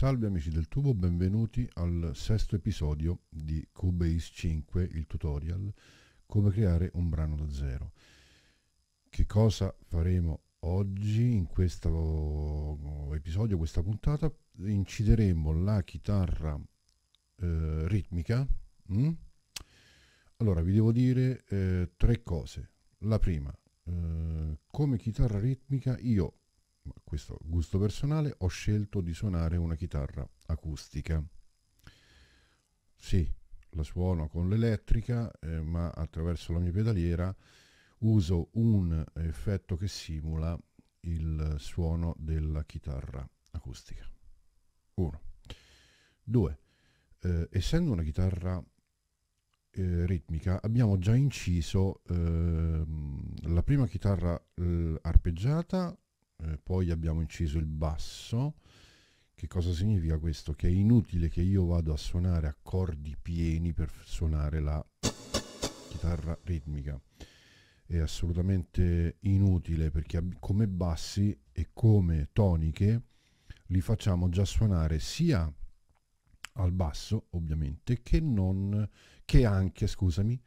Salve amici del tubo, benvenuti al sesto episodio di Cubase 5, il tutorial come creare un brano da zero. Che cosa faremo oggi in questo episodio, questa puntata? Incideremo la chitarra eh, ritmica. Mm? Allora, vi devo dire eh, tre cose. La prima, eh, come chitarra ritmica io questo gusto personale, ho scelto di suonare una chitarra acustica. Sì, la suono con l'elettrica, eh, ma attraverso la mia pedaliera uso un effetto che simula il suono della chitarra acustica. 1. 2. Eh, essendo una chitarra eh, ritmica abbiamo già inciso ehm, la prima chitarra arpeggiata eh, poi abbiamo inciso il basso. Che cosa significa questo? Che è inutile che io vado a suonare accordi pieni per suonare la chitarra ritmica. È assolutamente inutile perché come bassi e come toniche li facciamo già suonare sia al basso ovviamente che, non, che anche scusami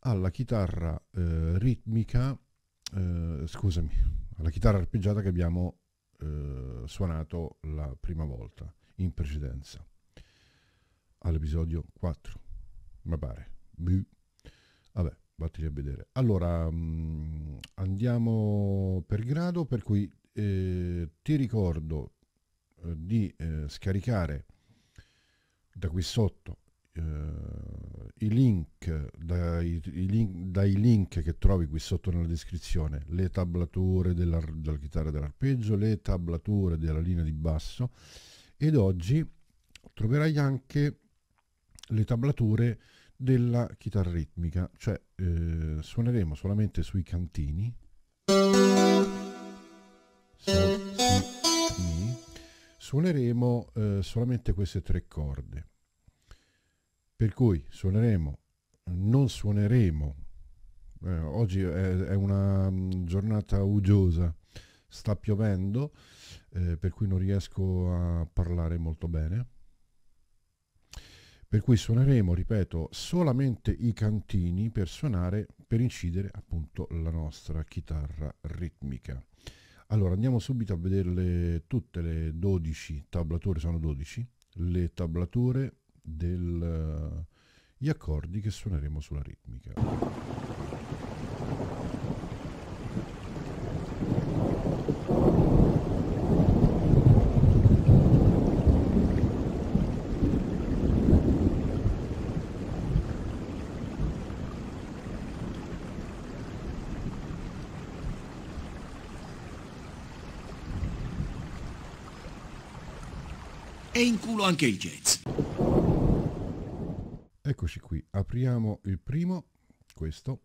alla chitarra eh, ritmica eh, scusami alla chitarra arpeggiata che abbiamo eh, suonato la prima volta in precedenza, all'episodio 4, mi pare. Buh. Vabbè, vattene a vedere. Allora, mh, mm, andiamo per grado, per cui eh, ti ricordo eh, di eh, scaricare da qui sotto eh, i link, dai, i link, dai, link, che trovi qui sotto nella descrizione, le tablature della, della chitarra dell'arpeggio, le tablature della linea di basso ed oggi troverai anche le tablature della chitarra ritmica, cioè eh, suoneremo solamente sui cantini, sol, si, mi, suoneremo eh, solamente queste tre corde per cui suoneremo, non suoneremo. Eh, oggi è, è, una mm, giornata uggiosa, sta piovendo, eh, per cui non riesco a parlare molto bene. Per cui suoneremo, ripeto, solamente i cantini per suonare, per incidere appunto la nostra chitarra ritmica. Allora andiamo subito a vederle tutte le 12 tablature, sono 12, le tablature degli eh, accordi che suoneremo sulla ritmica. E in culo anche il jazz. Eccoci qui, apriamo il primo, questo,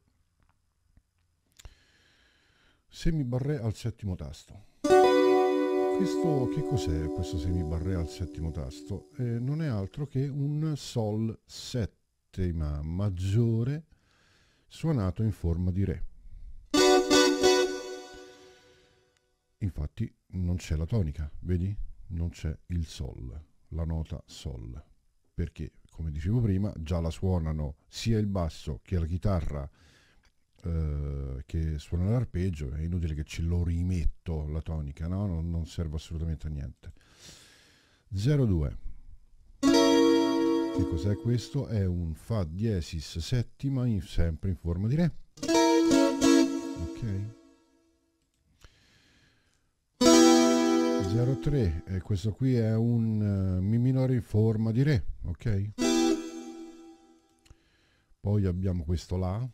Semi semibarré al settimo tasto. Questo, che cos'è questo semi semibarré al settimo tasto? Eh, non è altro che un sol settima maggiore suonato in forma di re. Infatti non c'è la tonica, vedi? Non c'è il sol, la nota sol. Perché? come dicevo prima, già la suonano sia il basso che la chitarra eh, che suona l'arpeggio, è inutile che ce lo rimetto la tonica, no? non, non serve assolutamente a niente. 02. Che cos'è questo? È un Fa diesis settima, in, sempre in forma di Re. 03 e eh, questo qui è un uh, Mi minore in forma di Re, ok? Poi abbiamo questo La.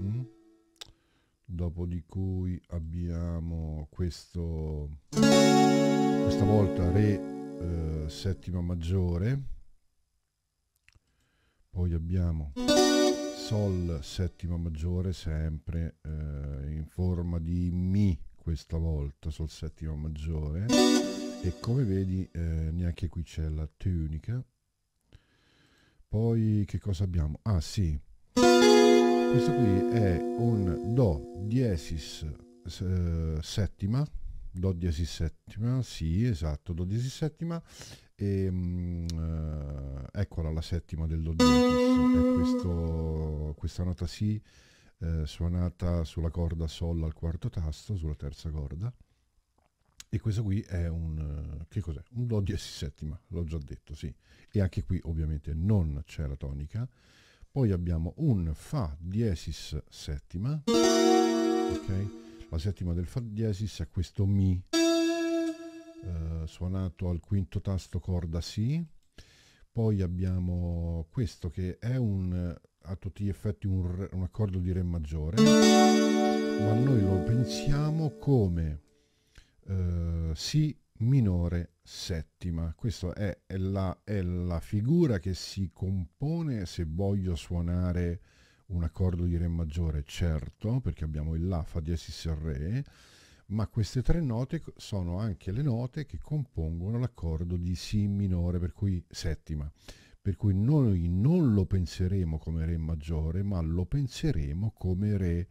Mm. Dopo di cui abbiamo questo, questa volta Re uh, settima maggiore. Poi abbiamo Sol settima maggiore sempre uh, in forma di Mi questa volta sul settimo maggiore e come vedi eh, neanche qui c'è la tunica poi che cosa abbiamo? ah sì questo qui è un do diesis eh, settima do diesis settima sì esatto do diesis settima e mh, mm, eh, eccola la settima del do diesis è questo, questa nota si sì, eh, suonata sulla corda Sol al quarto tasto, sulla terza corda. E questo qui è un, eh, che cos'è? un Do diesis settima, l'ho già detto, sì. E anche qui ovviamente non c'è la tonica. Poi abbiamo un Fa diesis settima, ok? La settima del Fa diesis è questo Mi, eh, suonato al quinto tasto corda Si. Poi abbiamo questo che è un a tutti gli effetti un, un accordo di Re maggiore, ma noi lo pensiamo come eh, Si minore settima. Questa è, è, la, è la figura che si compone se voglio suonare un accordo di Re maggiore, certo, perché abbiamo il La, Fa diesis e Re, ma queste tre note sono anche le note che compongono l'accordo di Si minore, per cui settima per cui noi non lo penseremo come re maggiore, ma lo penseremo come re,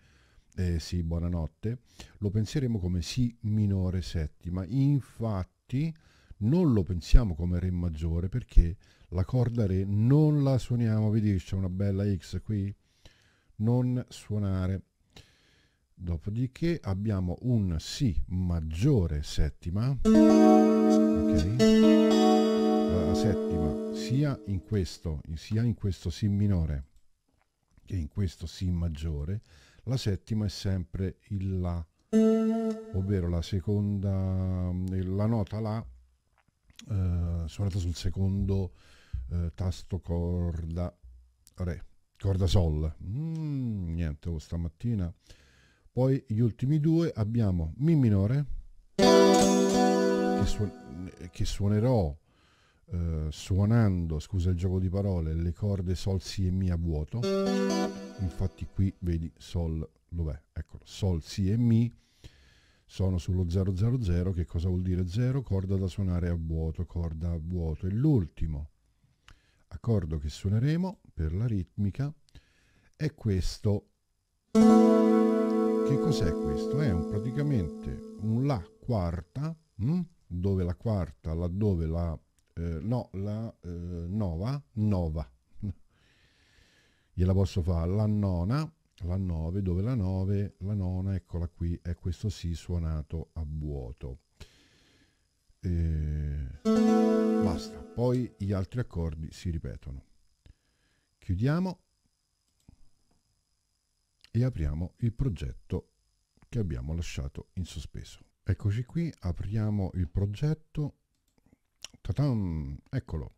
eh, sì, buonanotte, lo penseremo come si minore settima. Infatti non lo pensiamo come re maggiore perché la corda re non la suoniamo, vedi c'è una bella X qui? Non suonare. Dopodiché abbiamo un Si maggiore settima. Okay la eh, settima, sia in questo, sia in questo Si minore che in questo Si maggiore, la settima è sempre il La, ovvero la seconda, eh, la nota La eh, suonata sul secondo eh, tasto corda Re, corda Sol. Mm, niente, oh, stamattina. Poi gli ultimi due abbiamo Mi minore, che, suon che suonerò eh, suonando, scusa il gioco di parole, le corde Sol, Si e Mi a vuoto. Infatti qui vedi Sol, dov'è? Eccolo, Sol, Si e Mi sono sullo 000, che cosa vuol dire 0? Corda da suonare a vuoto, corda a vuoto. E l'ultimo accordo che suoneremo per la ritmica è questo. Che cos'è questo? È un, praticamente un La quarta, mh? Hm? dove la quarta, laddove la eh, no, la eh, nova, nova, gliela posso fare, la nona, la 9, dove la 9, la nona, eccola qui, è questo si suonato a vuoto. E... Eh, basta, poi gli altri accordi si ripetono. Chiudiamo e apriamo il progetto che abbiamo lasciato in sospeso. Eccoci qui, apriamo il progetto Ta-tam, eccolo.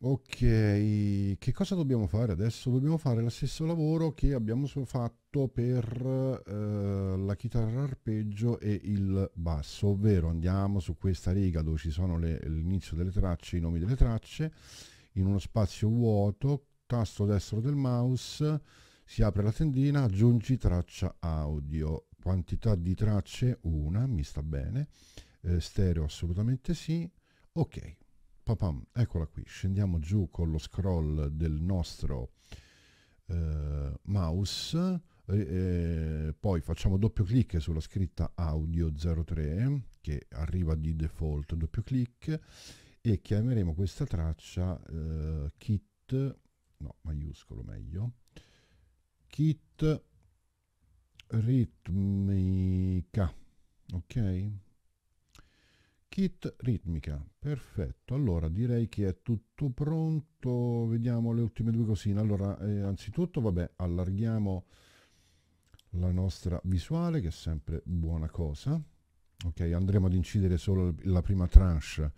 Ok, che cosa dobbiamo fare adesso? Dobbiamo fare lo stesso lavoro che abbiamo fatto per eh, la chitarra arpeggio e il basso, ovvero andiamo su questa riga dove ci sono le, l'inizio delle tracce, i nomi delle tracce, in uno spazio vuoto, tasto destro del mouse, si apre la tendina, aggiungi traccia audio, quantità di tracce, una, mi sta bene, eh, stereo assolutamente sì, ok, papam, eccola qui, scendiamo giù con lo scroll del nostro eh, mouse, eh, poi facciamo doppio clic sulla scritta audio 03 che arriva di default, doppio clic e chiameremo questa traccia eh, kit, no maiuscolo meglio, kit ritmica ok kit ritmica perfetto allora direi che è tutto pronto vediamo le ultime due cosine allora eh, anzitutto vabbè allarghiamo la nostra visuale che è sempre buona cosa ok andremo ad incidere solo la prima tranche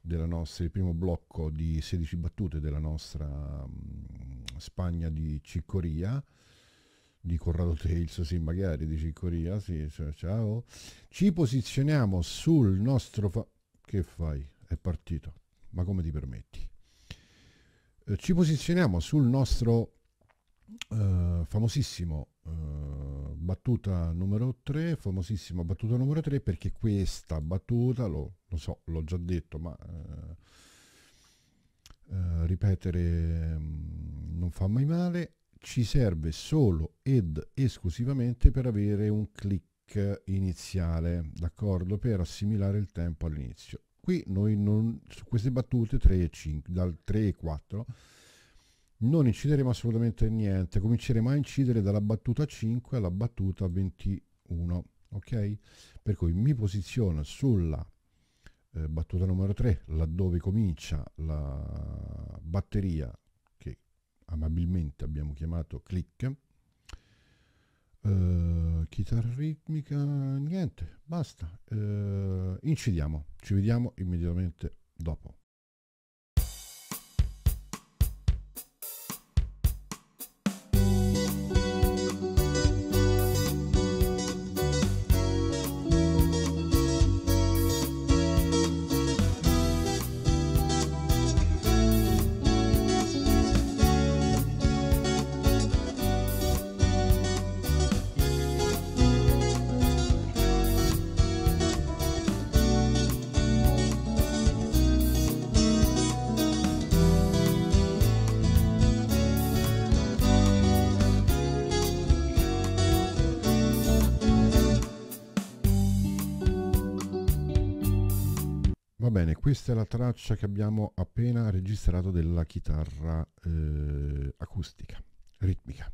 della nostra, il primo blocco di 16 battute della nostra mh, mm, Spagna di Ciccoria di Corrado Tales, sì, magari di Ciccoria, sì, cioè, ciao. Ci posizioniamo sul nostro... Fa- che fai? È partito. Ma come ti permetti? Eh, ci posizioniamo sul nostro eh, famosissimo eh, battuta numero 3, famosissima battuta numero 3 perché questa battuta, lo, lo so, l'ho già detto, ma... Eh, eh, ripetere mh, mm, non fa mai male ci serve solo ed esclusivamente per avere un click iniziale, d'accordo? Per assimilare il tempo all'inizio. Qui noi non, su queste battute 3 e 5, dal 3 e 4, non incideremo assolutamente niente, cominceremo a incidere dalla battuta 5 alla battuta 21, ok? Per cui mi posiziono sulla eh, battuta numero 3, laddove comincia la batteria amabilmente abbiamo chiamato click. Uh, chitarra ritmica, niente, basta. Uh, incidiamo, ci vediamo immediatamente dopo. bene, questa è la traccia che abbiamo appena registrato della chitarra eh, acustica, ritmica.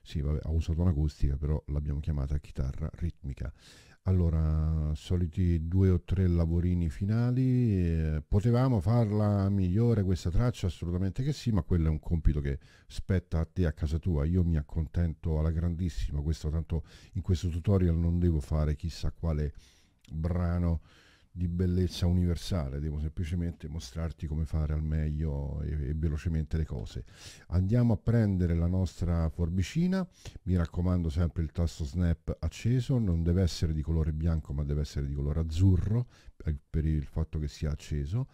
Sì, vabbè, ho usato un'acustica, però l'abbiamo chiamata chitarra ritmica. Allora, soliti due o tre lavorini finali, eh, potevamo farla migliore questa traccia? Assolutamente che sì, ma quello è un compito che spetta a te a casa tua, io mi accontento alla grandissima, questo tanto in questo tutorial non devo fare chissà quale brano di bellezza universale, devo semplicemente mostrarti come fare al meglio e, e, velocemente le cose. Andiamo a prendere la nostra forbicina, mi raccomando sempre il tasto snap acceso, non deve essere di colore bianco ma deve essere di colore azzurro per, il fatto che sia acceso.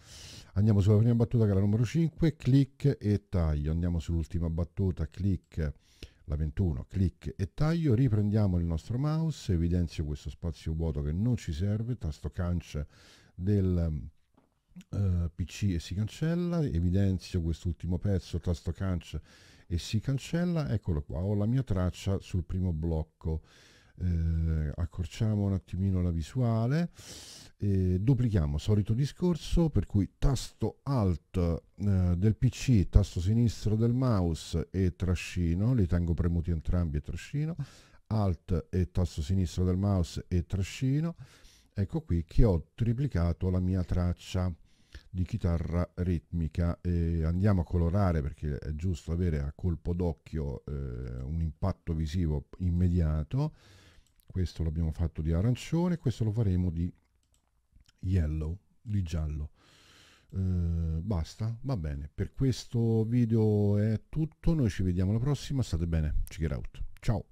Andiamo sulla prima battuta che è la numero 5, clic e taglio, andiamo sull'ultima battuta, clic la 21, clic e taglio, riprendiamo il nostro mouse, evidenzio questo spazio vuoto che non ci serve, tasto cancia del eh, PC e si cancella, evidenzio quest'ultimo pezzo, tasto cancia e si cancella, eccolo qua, ho la mia traccia sul primo blocco eh, accorciamo un attimino la visuale eh, duplichiamo solito discorso per cui tasto alt eh, del pc tasto sinistro del mouse e trascino li tengo premuti entrambi e trascino alt e tasto sinistro del mouse e trascino ecco qui che ho triplicato la mia traccia di chitarra ritmica e andiamo a colorare perché è giusto avere a colpo d'occhio eh, un impatto visivo immediato questo l'abbiamo fatto di arancione questo lo faremo di yellow di giallo eh, basta va bene per questo video è tutto noi ci vediamo alla prossima state bene check it out ciao